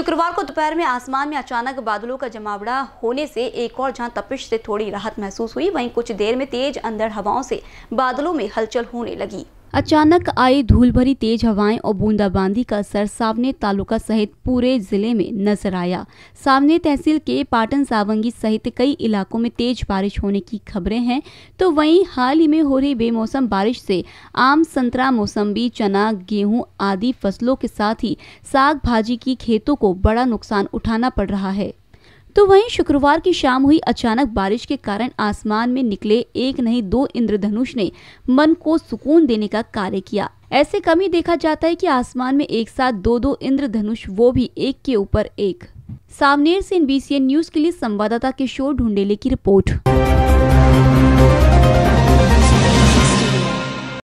शुक्रवार को दोपहर में आसमान में अचानक बादलों का जमावड़ा होने से एक और जहां तपिश से थोड़ी राहत महसूस हुई वहीं कुछ देर में तेज अंदर हवाओं से बादलों में हलचल होने लगी अचानक आई धूल भरी तेज हवाएं और बूंदाबांदी का असर सावने तालुका सहित पूरे जिले में नजर आया सावने तहसील के पाटन सावंगी सहित कई इलाकों में तेज बारिश होने की खबरें हैं तो वहीं हाल ही में हो रही बेमौसम बारिश से आम संतरा मौसम्बी चना गेहूं आदि फसलों के साथ ही साग भाजी की खेतों को बड़ा नुकसान उठाना पड़ रहा है तो वहीं शुक्रवार की शाम हुई अचानक बारिश के कारण आसमान में निकले एक नहीं दो इंद्रधनुष ने मन को सुकून देने का कार्य किया ऐसे कम ही देखा जाता है कि आसमान में एक साथ दो दो इंद्रधनुष वो भी एक के ऊपर एक सावनेर से एन न्यूज के लिए संवाददाता किशोर ढूंढेले की रिपोर्ट